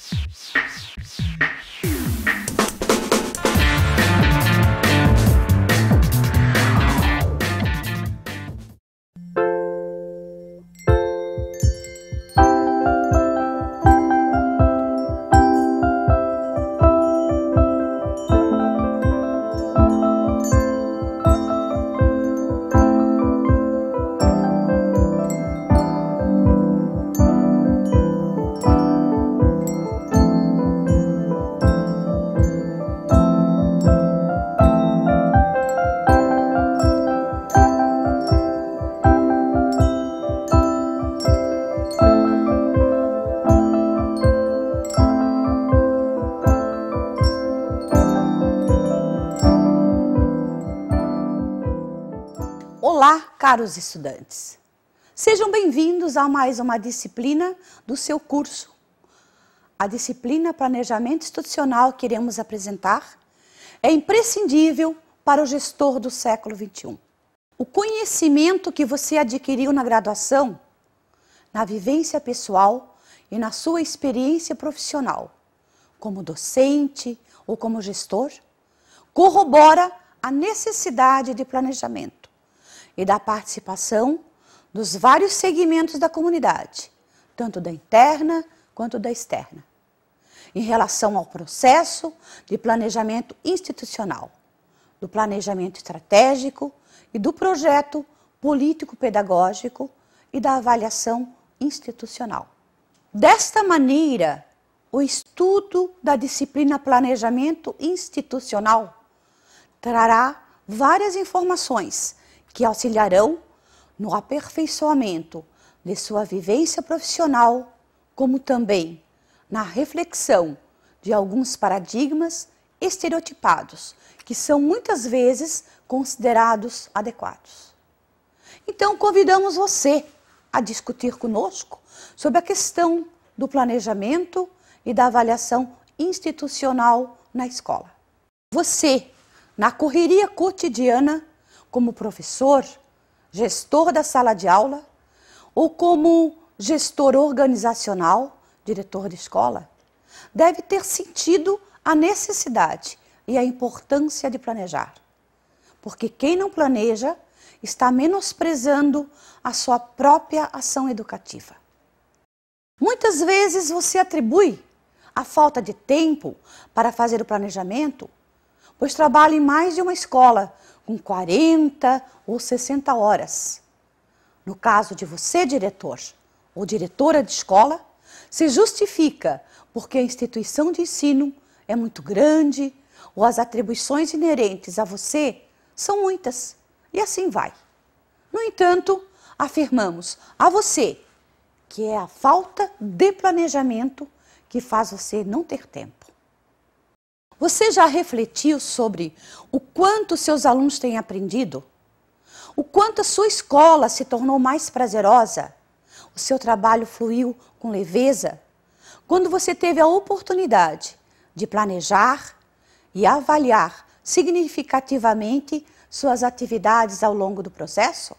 Thanks. Olá, caros estudantes. Sejam bem-vindos a mais uma disciplina do seu curso. A disciplina Planejamento Institucional que iremos apresentar é imprescindível para o gestor do século XXI. O conhecimento que você adquiriu na graduação, na vivência pessoal e na sua experiência profissional, como docente ou como gestor, corrobora a necessidade de planejamento e da participação dos vários segmentos da comunidade, tanto da interna quanto da externa, em relação ao processo de planejamento institucional, do planejamento estratégico e do projeto político-pedagógico e da avaliação institucional. Desta maneira, o estudo da disciplina Planejamento Institucional trará várias informações que auxiliarão no aperfeiçoamento de sua vivência profissional, como também na reflexão de alguns paradigmas estereotipados, que são muitas vezes considerados adequados. Então, convidamos você a discutir conosco sobre a questão do planejamento e da avaliação institucional na escola. Você, na correria cotidiana, como professor, gestor da sala de aula, ou como gestor organizacional, diretor de escola, deve ter sentido a necessidade e a importância de planejar. Porque quem não planeja está menosprezando a sua própria ação educativa. Muitas vezes você atribui a falta de tempo para fazer o planejamento pois trabalha em mais de uma escola, com 40 ou 60 horas. No caso de você, diretor ou diretora de escola, se justifica porque a instituição de ensino é muito grande ou as atribuições inerentes a você são muitas. E assim vai. No entanto, afirmamos a você que é a falta de planejamento que faz você não ter tempo. Você já refletiu sobre o quanto seus alunos têm aprendido? O quanto a sua escola se tornou mais prazerosa? O seu trabalho fluiu com leveza? Quando você teve a oportunidade de planejar e avaliar significativamente suas atividades ao longo do processo?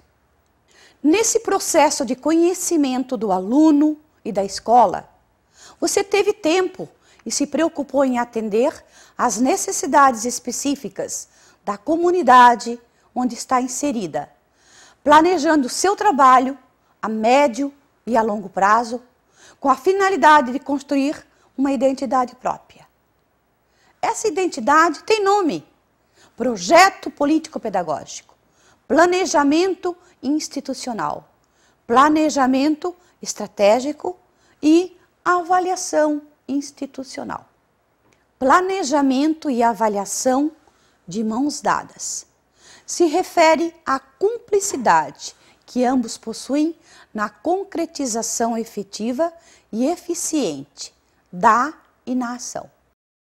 Nesse processo de conhecimento do aluno e da escola, você teve tempo e se preocupou em atender às necessidades específicas da comunidade onde está inserida, planejando seu trabalho a médio e a longo prazo, com a finalidade de construir uma identidade própria. Essa identidade tem nome: projeto político-pedagógico, planejamento institucional, planejamento estratégico e avaliação institucional. Planejamento e avaliação de mãos dadas. Se refere à cumplicidade que ambos possuem na concretização efetiva e eficiente da e na ação.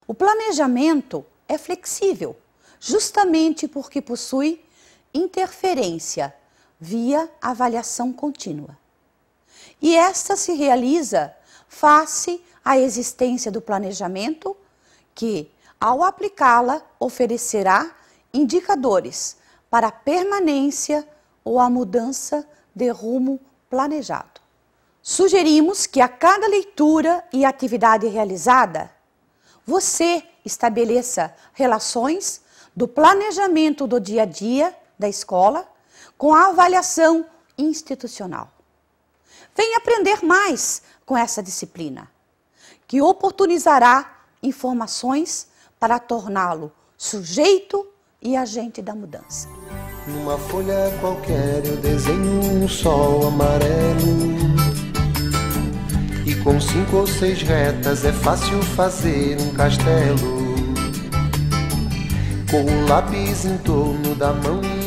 O planejamento é flexível, justamente porque possui interferência via avaliação contínua. E esta se realiza face à existência do planejamento, que, ao aplicá-la, oferecerá indicadores para a permanência ou a mudança de rumo planejado. Sugerimos que a cada leitura e atividade realizada, você estabeleça relações do planejamento do dia a dia da escola com a avaliação institucional. Venha aprender mais com essa disciplina, que oportunizará informações para torná-lo sujeito e agente da mudança. Numa folha qualquer eu desenho um sol amarelo. E com cinco ou seis retas é fácil fazer um castelo. Com o lápis em torno da mão e